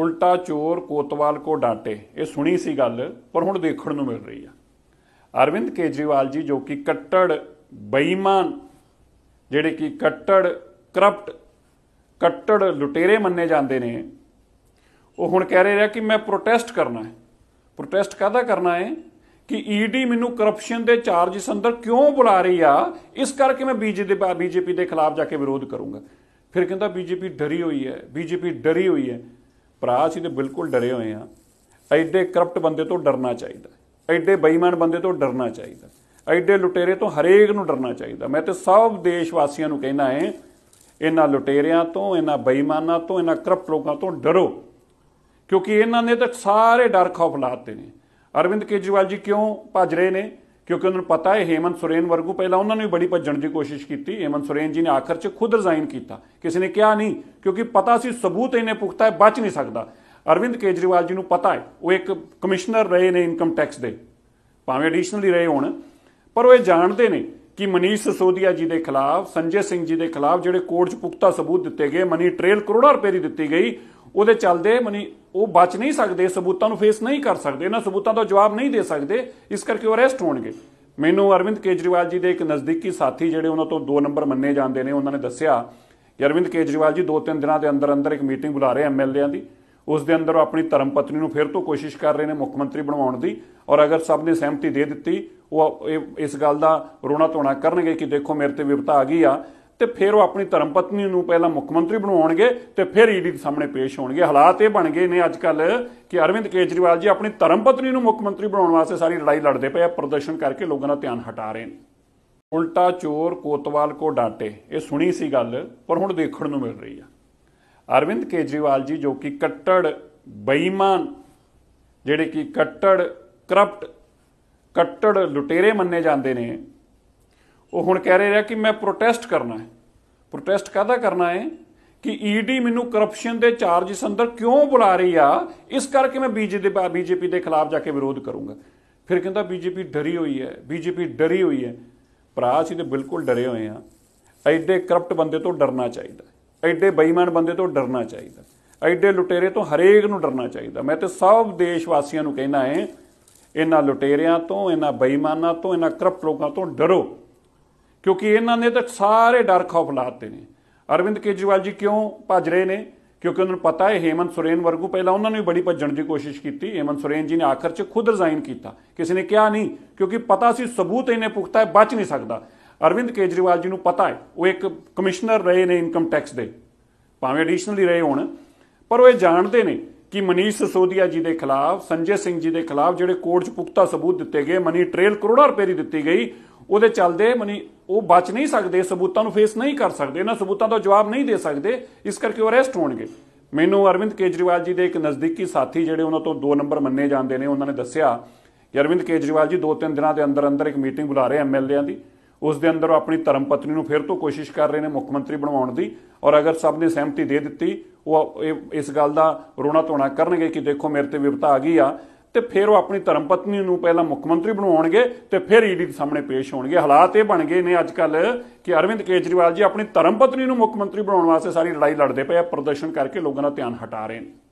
ਉਲਟਾ ਚੋਰ ਕੋਤਵਾਲ ਕੋ ਡਾਟੇ ਇਹ ਸੁਣੀ ਸੀ ਗੱਲ ਪਰ ਹੁਣ ਦੇਖਣ ਨੂੰ ਮਿਲ ਰਹੀ ਆ ਅਰਵਿੰਦ ਕੇਜਰੀਵਾਲ ਜੀ ਜੋ ਕਿ ਕੱਟੜ ਬੇਈਮਾਨ ਜਿਹੜੇ ਕਿ ਕੱਟੜ ਕਰਪਟ ਕੱਟੜ ਲੁਟੇਰੇ ਮੰਨੇ ਜਾਂਦੇ ਨੇ ਉਹ ਹੁਣ ਕਹਿ ਰਹੇ ਰਿਹਾ ਕਿ ਮੈਂ ਪ੍ਰੋਟੈਸਟ ਕਰਨਾ ਹੈ ਪ੍ਰੋਟੈਸਟ ਕਾਹਦਾ ਕਰਨਾ ਹੈ ਕਿ ਈਡੀ ਮੈਨੂੰ ਕਰਪਸ਼ਨ ਦੇ ਚਾਰਜਸ ਅੰਦਰ ਕਿਉਂ ਬੁਲਾ ਰਹੀ ਆ ਇਸ ਕਰਕੇ ਮੈਂ ਬੀਜੇ ਦੇ ਬੀਜੇਪੀ ਦੇ ਖਿਲਾਫ ਜਾ ਕੇ ਵਿਰੋਧ ਕਰੂੰਗਾ ਫਿਰ ਕਹਿੰਦਾ ਬੀਜੇਪੀ ਡਰੀ ਹੋਈ ਹੈ ਬੀਜੇਪੀ ਡਰੀ ਹੋਈ ਹੈ ਭਰਾ ਅਸੀਂ ਤੇ ਬਿਲਕੁਲ ਡਰੇ ਹੋਏ ਆ ਐਡੇ ਕਰਪਟ ਬੰਦੇ ਤੋਂ ਡਰਨਾ ਚਾਹੀਦਾ ਐਡੇ ਬੇਈਮਾਨ ਬੰਦੇ ਤੋਂ ਡਰਨਾ ਚਾਹੀਦਾ ਐਡੇ ਲੁਟੇਰੇ ਤੋਂ ਹਰੇਕ ਨੂੰ ਡਰਨਾ ਚਾਹੀਦਾ ਮੈਂ ਤੇ ਸਭ ਦੇਸ਼ ਵਾਸੀਆਂ ਨੂੰ ਕਹਿਣਾ ਹੈ ਇਹਨਾਂ ਲੁਟੇਰਿਆਂ ਤੋਂ ਇਹਨਾਂ ਬੇਈਮਾਨਾਂ ਤੋਂ ਇਹਨਾਂ ਕਰਪਟ ਲੋਕਾਂ ਤੋਂ ਡਰੋ ਕਿਉਂਕਿ ਇਹਨਾਂ ਨੇ ਤਾਂ ਸਾਰੇ ਡਰ ਖੌਫ ਲਾਤੇ ਨੇ ਅਰਵਿੰਦ ਕੇਜਰੀਵਾਲ ਜੀ ਕਿਉਂ ਭੱਜ ਰਹੇ ਨੇ ਕਿਉਂਕਿ ਉਹਨਾਂ ਨੂੰ ਪਤਾ ਹੈ ਹੇਮੰਤ ਸੁਰੇਨ ਵਰਗੂ ਪਹਿਲਾਂ ਉਹਨਾਂ ਨੇ ਵੀ ਬੜੀ ਭੱਜਣ ਦੀ ਕੋਸ਼ਿਸ਼ ਕੀਤੀ ਹੇਮੰਤ ਸੁਰੇਨ ਜੀ ਨੇ ਆਖਰ 'ਚ ਖੁਦ ਰਿਜ਼ਾਈਨ ਕੀਤਾ ਕਿਸੇ ਨੇ ਕਿਹਾ ਨਹੀਂ ਕਿਉਂਕਿ ਪਤਾ ਸੀ ਸਬੂਤ ਇਹਨੇ ਪੁਖਤਾ ਹੈ ਬਚ ਨਹੀਂ ਸਕਦਾ ਅਰਵਿੰਦ ਕੇਜਰੀਵਾਲ ਜੀ ਨੂੰ ਪਤਾ ਹੈ ਉਹ ਇੱਕ ਕਮਿਸ਼ਨਰ ਰਹੇ ਨੇ ਇਨਕਮ ਟੈਕਸ ਦੇ ਭਾਵੇਂ ਐਡੀਸ਼ਨਲੀ ਰਹੇ ਹੋਣ ਪਰ ਉਹ ਇਹ ਜਾਣਦੇ ਨੇ ਕਿ ਮਨੀਸ਼ ਸਸੋਦੀਆ ਜੀ ਦੇ ਖਿਲਾਫ ਸੰਜੇ ਸਿੰਘ ਜੀ ਦੇ ਖਿਲਾਫ ਜਿਹੜੇ ਕੋਰਟ 'ਚ ਪੁਖਤਾ ਸਬੂਤ ਦਿੱਤੇ ਗਏ ਮਨੀ ਟ੍ਰੇਲ ਕਰੋੜਾਂ ਰੁਪਏ ਦੀ ਦਿੱਤੀ ਗਈ ਉਹਦੇ ਚੱਲਦੇ ਮਨੀ ਉਹ ਬਚ ਨਹੀਂ ਸਕਦੇ ਸਬੂਤਾਂ ਨੂੰ ਫੇਸ ਨਹੀਂ ਕਰ ਸਕਦੇ ਇਹਨਾਂ ਸਬੂਤਾਂ ਦਾ ਜਵਾਬ ਨਹੀਂ ਦੇ ਸਕਦੇ ਇਸ ਕਰਕੇ ਉਹ ਅਰੈਸਟ ਹੋਣਗੇ ਮੈਨੂੰ ਅਰਵਿੰਦ ਕੇਜਰੀਵਾਲ ਜੀ ਦੇ ਇੱਕ ਨਜ਼ਦੀਕੀ ਸਾਥੀ ਜਿਹੜੇ ਉਹਨਾਂ ਤੋਂ ਦੋ ਨੰਬਰ ਮੰਨੇ ਜਾਂਦੇ ਨੇ ਉਹਨਾਂ ਨੇ ਦੱਸਿਆ ਕਿ ਅਰਵਿੰਦ ਕੇਜਰੀਵਾਲ ਜੀ ਦੋ ਤਿੰਨ ਦਿਨਾਂ ਦੇ ਅੰਦਰ ਅੰਦਰ ਇੱਕ ਮੀਟਿੰਗ ਬੁਲਾ ਰਹੇ ਐਮਐਲਏਆਂ ਦੀ ਉਸ ਦੇ ਅੰਦਰ ਉਹ ਆਪਣੀ ਧਰਮ ਪਤਨੀ ਨੂੰ ਫਿਰ ਤੋਂ ਕੋਸ਼ਿਸ਼ ਕਰ ਰਹੇ ਨੇ ਮੁੱਖ ਮੰਤਰੀ ਬਣਾਉਣ ਦੀ ਔਰ ਅਗਰ ਸਭ ਨੇ ਸਹਿਮਤੀ ਦੇ ਦਿੱਤੀ ਉਹ ਇਸ ਗੱਲ ਦਾ ਰੋਣਾ ਧੋਣਾ ਕਰਨਗੇ ਕਿ ਦੇਖੋ ਮੇਰੇ ਤੇ ਵਿਪਤਾ ਆ ਗਈ ਆ ਤੇ ਫਿਰ ਉਹ ਆਪਣੀ ਧਰਮ ਪਤਨੀ ਨੂੰ ਪਹਿਲਾਂ ਮੁੱਖ ਮੰਤਰੀ ਬਣਾਉਣਗੇ ਤੇ ਫਿਰ ਈਡੀ ਦੇ ਸਾਹਮਣੇ ਪੇਸ਼ ਹੋਣਗੇ ਹਾਲਾਤ ਇਹ ਬਣ ਗਏ ਨੇ ਅੱਜ ਕੱਲ ਕਿ ਅਰਵਿੰਦ ਕੇਜਰੀਵਾਲ ਜੀ ਆਪਣੀ ਧਰਮ ਪਤਨੀ ਨੂੰ ਮੁੱਖ ਮੰਤਰੀ ਬਣਾਉਣ ਵਾਸਤੇ ਸਾਰੀ ਲੜਾਈ ਲੜਦੇ ਪਏ ਆ ਪ੍ਰਦਰਸ਼ਨ ਕਰਕੇ ਲੋਕਾਂ ਦਾ ਧਿਆਨ ਹਟਾ ਰਹੇ ਨੇ ਉਲਟਾ ਚੋਰ ਕੋਤਵਾਲ ਕੋ ਡਾਟੇ ਇਹ ਸੁਣੀ ਸੀ ਗੱਲ ਪਰ ਹੁਣ ਦੇਖਣ ਨੂੰ ਮਿਲ ਰਹੀ ਆ ਅਰਵਿੰਦ ਕੇਜਰੀਵਾਲ ਜੀ ਜੋ ਕਿ ਕੱਟੜ ਬੇਈਮਾਨ ਜਿਹੜੇ ਕਿ ਕੱਟੜ ਕਰਪਟ ਕੱਟੜ ਲੁਟੇਰੇ ਮੰਨੇ ਜਾਂਦੇ ਨੇ ਉਹ ਹੁਣ ਕਹਿ ਰਹੇ ਆ ਕਿ ਮੈਂ ਪ੍ਰੋਟੈਸਟ ਕਰਨਾ ਹੈ ਪ੍ਰੋਟੈਸਟ ਕਾਹਦਾ ਕਰਨਾ ਹੈ ਕਿ ਈਡੀ e ਮੈਨੂੰ ਕਰਪਸ਼ਨ ਦੇ ਚਾਰਜਸ ਅੰਦਰ ਕਿਉਂ ਬੁਲਾ ਰਹੀ ਆ ਇਸ ਕਰਕੇ ਮੈਂ ਬੀਜੇਪੀ ਦੇ ਬੀਜੇਪੀ ਦੇ ਖਿਲਾਫ ਜਾ ਕੇ ਵਿਰੋਧ ਕਰੂੰਗਾ ਫਿਰ ਕਹਿੰਦਾ ਬੀਜੇਪੀ ਡਰੀ ਹੋਈ ਹੈ ਬੀਜੇਪੀ ਡਰੀ ਹੋਈ ਹੈ ਭਰਾ ਅਸੀਂ ਤੇ ਬਿਲਕੁਲ ਡਰੇ ਹੋਏ ਆ ਐਡੇ ਕਰਪਟ ਬੰਦੇ ਤੋਂ ਡਰਨਾ ਚਾਹੀਦਾ ਐਡੇ ਬੇਈਮਾਨ ਬੰਦੇ ਤੋਂ ਡਰਨਾ ਚਾਹੀਦਾ ਐਡੇ ਲੁਟੇਰੇ ਤੋਂ ਹਰੇਕ ਨੂੰ ਡਰਨਾ ਚਾਹੀਦਾ ਮੈਂ ਤੇ ਸਭ ਦੇਸ਼ ਵਾਸੀਆਂ ਨੂੰ ਕਹਿਣਾ ਹੈ ਇਹਨਾਂ ਲੁਟੇਰਿਆਂ ਤੋਂ ਇਹਨਾਂ ਬੇਈਮਾਨਾਂ ਤੋਂ ਇਹਨਾਂ ਕਰਪਟ ਲੋਕਾਂ ਤੋਂ ਡਰੋ ਕਿਉਂਕਿ ਇਹਨਾਂ ਨੇ ਤਾਂ ਸਾਰੇ ਡਰ ਖੌਫ ਲਾਤੇ ਨੇ ਅਰਵਿੰਦ ਕੇਜਰੀਵਾਲ ਜੀ ਕਿਉਂ ਭੱਜ ਰਹੇ ਨੇ ਕਿਉਂਕਿ ਉਹਨਾਂ ਨੂੰ ਪਤਾ ਹੈ ਹੇਮੰਤ ਸੁਰੇਨ ਵਰਗੂ ਪਹਿਲਾਂ ਉਹਨਾਂ ਨੇ ਵੀ ਬੜੀ ਭੱਜਣ ਦੀ ਕੋਸ਼ਿਸ਼ ਕੀਤੀ ਹੇਮੰਤ ਸੁਰੇਨ ਜੀ ਨੇ ਆਖਰ 'ਚ ਖੁਦ ਰਿਜ਼ਾਈਨ ਕੀਤਾ ਕਿਸੇ ਨੇ ਕਿਹਾ ਨਹੀਂ ਕਿਉਂਕਿ ਪਤਾ ਸੀ ਸਬੂਤ ਇਹਨੇ ਪੁਖਤਾ ਹੈ ਬਚ ਨਹੀਂ ਸਕਦਾ ਅਰਵਿੰਦ ਕੇਜਰੀਵਾਲ ਜੀ ਨੂੰ ਪਤਾ ਹੈ ਉਹ ਇੱਕ ਕਮਿਸ਼ਨਰ ਰਹੇ ਨੇ ਇਨਕਮ ਟੈਕਸ ਦੇ ਭਾਵੇਂ ਐਡੀਸ਼ਨਲੀ ਰਹੇ ਹੋਣ ਪਰ ਉਹ ਇਹ ਜਾਣਦੇ ਨੇ ਕਿ ਮਨੀਸ਼ ਸਸੋਦੀਆ ਜੀ ਦੇ ਖਿਲਾਫ ਸੰਜੇ ਸਿੰਘ ਜੀ ਦੇ ਖਿਲਾਫ ਜਿਹੜੇ ਕੋਰਟ 'ਚ ਪੁਖਤਾ ਸਬੂਤ ਦਿੱਤੇ ਗਏ ਮਨੀ ਟ੍ਰੇਲ ਕਰੋੜਾਂ ਰੁਪਏ ਦੀ ਦਿੱਤੀ ਗਈ ਉਹਦੇ ਚੱਲਦੇ ਮਨੀ ਉਹ ਬਚ ਨਹੀਂ ਸਕਦੇ ਸਬੂਤਾਂ ਨੂੰ ਫੇਸ ਨਹੀਂ ਕਰ ਸਕਦੇ ਇਹਨਾਂ ਸਬੂਤਾਂ ਦਾ ਜਵਾਬ ਨਹੀਂ ਦੇ ਸਕਦੇ ਇਸ ਕਰਕੇ ਉਹ ਅਰੈਸਟ ਹੋਣਗੇ ਮੈਨੂੰ ਅਰਵਿੰਦ ਕੇਜਰੀਵਾਲ ਜੀ ਦੇ ਇੱਕ ਨਜ਼ਦੀਕੀ ਸਾਥੀ ਜਿਹੜੇ ਉਹਨਾਂ ਤੋਂ ਦੋ ਨੰਬਰ ਮੰਨੇ ਜਾਂਦੇ ਨੇ ਉਹਨਾਂ ਨੇ ਦੱਸਿਆ ਕਿ ਅਰਵਿੰਦ ਕੇਜਰੀਵਾਲ ਜੀ ਦੋ ਤਿੰਨ ਦਿਨਾਂ ਦੇ ਅੰਦਰ ਅੰਦਰ ਇੱਕ ਮੀਟਿੰਗ ਬੁਲਾ ਰਹੇ ਐਮਐਲਏਆਂ ਦੀ ਉਸ ਦੇ ਅੰਦਰ ਉਹ ਆਪਣੀ ਧਰਮ ਪਤਨੀ ਨੂੰ ਫਿਰ ਤੋਂ ਕੋਸ਼ਿਸ਼ ਕਰ ਰਹੇ ਨੇ ਮੁੱਖ ਮੰਤਰੀ ਬਣਾਉਣ ਦੀ ਔਰ ਅਗਰ ਸਭ ਨੇ ਸਹਿਮਤੀ ਦੇ ਦਿੱਤੀ ਉਹ ਇਸ ਗੱਲ ਦਾ ਰੋਣਾ ਧੋਣਾ ਕਰਨਗੇ ਕਿ ਦੇਖੋ ਮੇਰੇ ਤੇ ਵਿਪਤਾ ਆ ਗਈ ਆ ਤੇ ਫਿਰ ਉਹ ਆਪਣੀ ਧਰਮ ਪਤਨੀ ਨੂੰ ਪਹਿਲਾਂ ਮੁੱਖ ਮੰਤਰੀ ਬਣਾਉਣਗੇ ਤੇ ਫਿਰ ਈਡੀ ਦੇ ਸਾਹਮਣੇ ਪੇਸ਼ ਹੋਣਗੇ ਹਾਲਾਤ ਇਹ ਬਣ ਗਏ ਨੇ ਅੱਜ ਕੱਲ ਕਿ ਅਰਵਿੰਦ ਕੇਜਰੀਵਾਲ ਜੀ ਆਪਣੀ ਧਰਮ ਪਤਨੀ ਨੂੰ ਮੁੱਖ ਮੰਤਰੀ ਬਣਾਉਣ ਵਾਸਤੇ ਸਾਰੀ ਲੜਾਈ ਲੜਦੇ ਪਏ ਆ ਪ੍ਰਦਰਸ਼ਨ ਕਰਕੇ ਲੋਕਾਂ ਦਾ ਧਿਆਨ ਹਟਾ ਰਹੇ ਨੇ